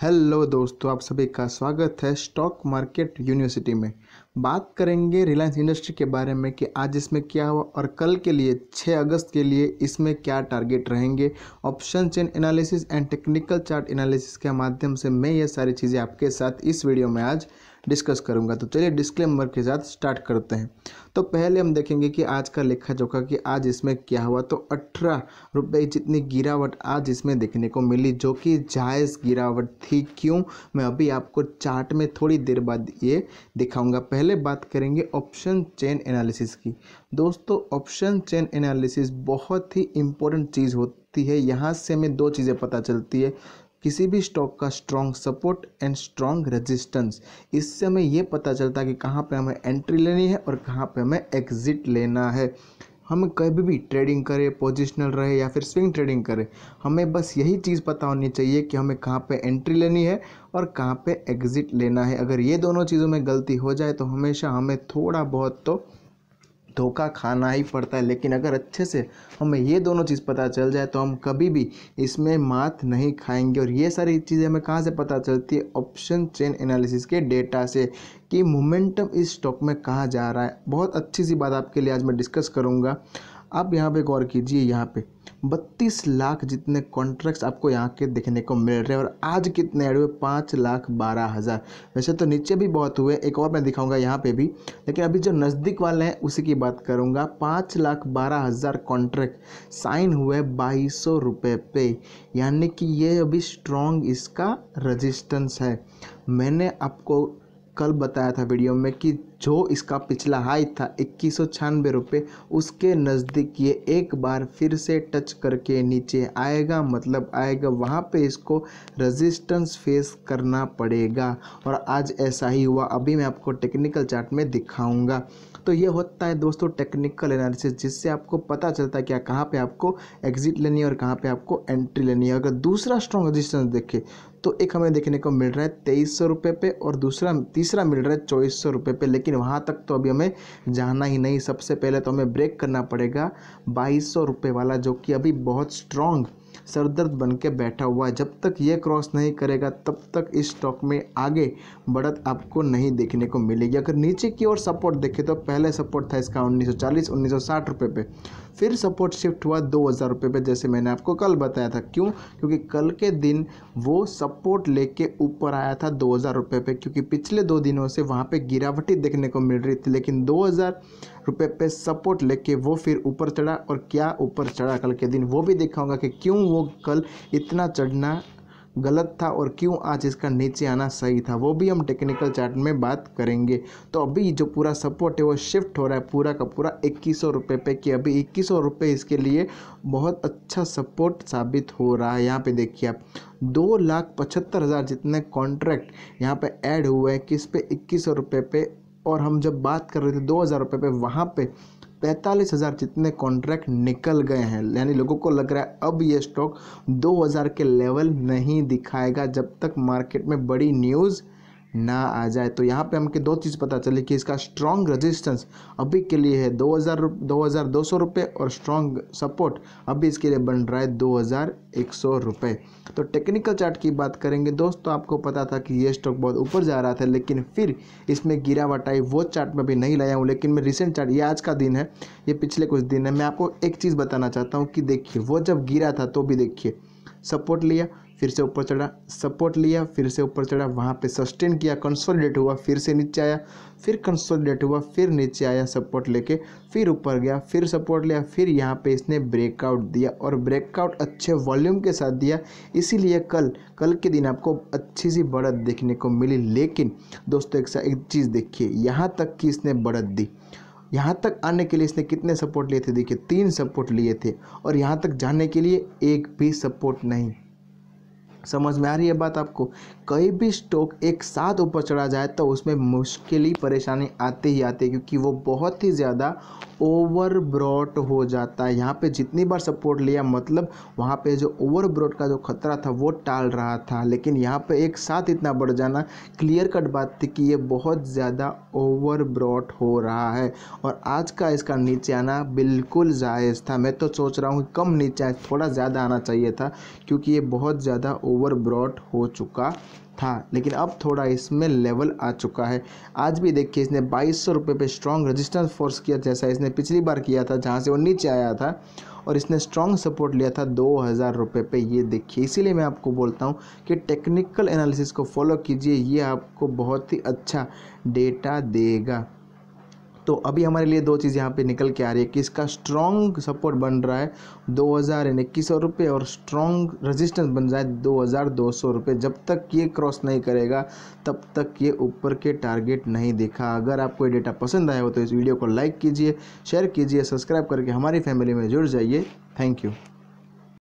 hello दोस्तों आप सभी का स्वागत है स्टॉक मार्केट यूनिवर्सिटी में बात करेंगे रिलायंस इंडस्ट्री के बारे में कि आज इसमें क्या हुआ और कल के लिए 6 अगस्त के लिए इसमें क्या टारगेट रहेंगे option chain analysis and technical chart analysis के माध्यम से मैं ये सारी चीज़ें आपके साथ इस वीडियो में आज डिस्कस करूँगा तो चलिए डिस्क्लेमर के साथ स्टार्ट करते हैं तो पहले हम देखेंगे कि आज का लेखा जोखा कि आज इसमें क्या हुआ तो अठारह रुपये जितनी गिरावट आज इसमें देखने को मिली जो कि जायज़ गिरावट थी क्यों मैं अभी आपको चार्ट में थोड़ी देर बाद ये दिखाऊंगा पहले बात करेंगे ऑप्शन चेन एनालिसिस की दोस्तों ऑप्शन चेन एनालिसिस बहुत ही इम्पोर्टेंट चीज़ होती है यहाँ से हमें दो चीज़ें पता चलती है किसी भी स्टॉक का strong support and strong resistance इससे हमें यह पता चलता है कि कहाँ पे हमें एंट्री लेनी है और कहाँ पे हमें एग्जिट लेना है हम कभी भी ट्रेडिंग करें पोजिशनल रहे या फिर स्विंग ट्रेडिंग करें हमें बस यही चीज़ पता होनी चाहिए कि हमें कहाँ पे एंट्री लेनी है और कहाँ पे एग्ज़िट लेना है अगर ये दोनों चीज़ों में गलती हो जाए तो हमेशा हमें थोड़ा बहुत तो धोखा खाना ही पड़ता है लेकिन अगर अच्छे से हमें ये दोनों चीज़ पता चल जाए तो हम कभी भी इसमें मात नहीं खाएंगे और ये सारी चीज़ें हमें कहाँ से पता चलती है ऑप्शन चेन एनालिसिस के डेटा से कि मोमेंटम इस स्टॉक में कहाँ जा रहा है बहुत अच्छी सी बात आपके लिए आज मैं डिस्कस करूँगा आप यहाँ पे गौर कीजिए यहाँ पे 32 लाख जितने कॉन्ट्रैक्ट्स आपको यहाँ के देखने को मिल रहे हैं और आज कितने ऐड हुए पाँच लाख बारह हज़ार वैसे तो नीचे भी बहुत हुए एक और मैं दिखाऊंगा यहाँ पे भी लेकिन अभी जो नज़दीक वाले हैं उसी की बात करूँगा पाँच लाख बारह हज़ार कॉन्ट्रैक्ट साइन हुए बाईस सौ रुपये पे यानी कि ये अभी स्ट्रॉन्ग इसका रजिस्टेंस है मैंने आपको कल बताया था वीडियो में कि जो इसका पिछला हाई था इक्कीस सौ उसके नज़दीक ये एक बार फिर से टच करके नीचे आएगा मतलब आएगा वहाँ पे इसको रेजिस्टेंस फेस करना पड़ेगा और आज ऐसा ही हुआ अभी मैं आपको टेक्निकल चार्ट में दिखाऊंगा तो ये होता है दोस्तों टेक्निकल एनालिसिस जिससे आपको पता चलता है क्या कहाँ पर आपको एग्जिट लेनी है और कहाँ पर आपको एंट्री लेनी है अगर दूसरा स्ट्रॉन्ग रजिस्टेंस देखे तो एक हमें देखने को मिल रहा है तेईस सौ रुपये पे और दूसरा तीसरा मिल रहा है चौबीस सौ रुपये पे लेकिन वहाँ तक तो अभी हमें जाना ही नहीं सबसे पहले तो हमें ब्रेक करना पड़ेगा बाईस सौ रुपये वाला जो कि अभी बहुत स्ट्रॉन्ग सर दर्द बन के बैठा हुआ है जब तक ये क्रॉस नहीं करेगा तब तक इस स्टॉक में आगे बढ़त आपको नहीं देखने को मिलेगी अगर नीचे की ओर सपोर्ट देखें तो पहले सपोर्ट था इसका 1940 1960 रुपए पे फिर सपोर्ट शिफ्ट हुआ दो हज़ार रुपये पर जैसे मैंने आपको कल बताया था क्यों क्योंकि कल के दिन वो सपोर्ट लेके ऊपर आया था दो हज़ार रुपये पे क्योंकि पिछले दो दिनों से वहाँ पे गिरावटी देखने को मिल रही थी लेकिन दो हज़ार रुपये पे सपोर्ट लेके वो फिर ऊपर चढ़ा और क्या ऊपर चढ़ा कल के दिन वो भी दिखाऊंगा कि क्यों वो कल इतना चढ़ना गलत था और क्यों आज इसका नीचे आना सही था वो भी हम टेक्निकल चार्ट में बात करेंगे तो अभी जो पूरा सपोर्ट है वो शिफ्ट हो रहा है पूरा का पूरा इक्कीस सौ रुपये पे कि अभी इक्कीस सौ रुपये इसके लिए बहुत अच्छा सपोर्ट साबित हो रहा है यहाँ पे देखिए आप दो लाख पचहत्तर हज़ार जितने कॉन्ट्रैक्ट यहाँ पे ऐड हुए हैं किस पे इक्कीस सौ रुपये पे और हम जब बात कर रहे थे दो हज़ार रुपये पे वहाँ पे पैंतालीस हज़ार जितने कॉन्ट्रैक्ट निकल गए हैं यानी लोगों को लग रहा है अब ये स्टॉक 2000 के लेवल नहीं दिखाएगा जब तक मार्केट में बड़ी न्यूज़ ना आ जाए तो यहाँ पे हमके दो चीज़ पता चले कि इसका स्ट्रॉन्ग रजिस्टेंस अभी के लिए है दो हज़ार दो हज़ार दो सौ रुपये और स्ट्रॉन्ग सपोर्ट अभी इसके लिए बन रहा है दो हज़ार एक सौ रुपये तो टेक्निकल चार्ट की बात करेंगे दोस्तों आपको पता था कि ये स्टॉक बहुत ऊपर जा रहा था लेकिन फिर इसमें गिरावट आई वो चार्ट में भी नहीं लाया हूँ लेकिन मैं रिसेंट चार्ट ये आज का दिन है ये पिछले कुछ दिन है मैं आपको एक चीज़ बताना चाहता हूँ कि देखिए वो जब गिरा था तो भी देखिए सपोर्ट लिया फिर से ऊपर चढ़ा सपोर्ट लिया फिर से ऊपर चढ़ा वहाँ पे सस्टेन किया कंसोलिडेट हुआ फिर से नीचे आया फिर कंसोलिडेट हुआ फिर नीचे आया सपोर्ट लेके फिर ऊपर गया फिर सपोर्ट लिया फिर यहाँ पे इसने ब्रेकआउट दिया और ब्रेकआउट अच्छे वॉल्यूम के साथ दिया इसीलिए कल कल के दिन आपको अच्छी सी बढ़त देखने को मिली लेकिन दोस्तों एक साथ एक चीज़ देखिए यहाँ तक कि इसने बढ़त दी यहाँ तक आने के लिए इसने कितने सपोर्ट लिए थे देखिए तीन सपोर्ट लिए थे और यहाँ तक जाने के लिए एक भी सपोर्ट नहीं समझ में आ रही है बात आपको कई भी स्टॉक एक साथ ऊपर चढ़ा जाए तो उसमें मुश्किल ही परेशानी आते ही आती है क्योंकि वो बहुत ही ज़्यादा ओवर ब्रॉड हो जाता है यहाँ पे जितनी बार सपोर्ट लिया मतलब वहाँ पे जो ओवर ब्रॉड का जो खतरा था वो टाल रहा था लेकिन यहाँ पे एक साथ इतना बढ़ जाना क्लियर कट बात थी कि ये बहुत ज़्यादा ओवर ब्रॉड हो रहा है और आज का इसका नीचे आना बिल्कुल जायज़ था मैं तो सोच रहा हूँ कम नीचे थोड़ा ज़्यादा आना चाहिए था क्योंकि ये बहुत ज़्यादा ओवर ब्रॉड हो चुका था लेकिन अब थोड़ा इसमें लेवल आ चुका है आज भी देखिए इसने बाईस सौ रुपये पर स्ट्रॉन्ग रजिस्टेंस फोर्स किया जैसा इसने पिछली बार किया था जहाँ से वो नीचे आया था और इसने स्ट्रॉन्ग सपोर्ट लिया था दो हज़ार रुपये पर ये देखिए इसीलिए मैं आपको बोलता हूँ कि टेक्निकल एनालिसिस को फॉलो कीजिए ये आपको बहुत ही अच्छा डेटा देगा तो अभी हमारे लिए दो चीज़ यहाँ पे निकल के आ रही है कि इसका स्ट्रॉन्ग सपोर्ट बन रहा है दो हज़ार यानी इक्कीस सौ रुपये और स्ट्रॉन्ग रेजिस्टेंस बन जाए दो हज़ार दो सौ रुपये जब तक ये क्रॉस नहीं करेगा तब तक ये ऊपर के टारगेट नहीं देखा अगर आपको ये डेटा पसंद आया हो तो इस वीडियो को लाइक कीजिए शेयर कीजिए सब्सक्राइब करके हमारी फैमिली में जुड़ जाइए थैंक यू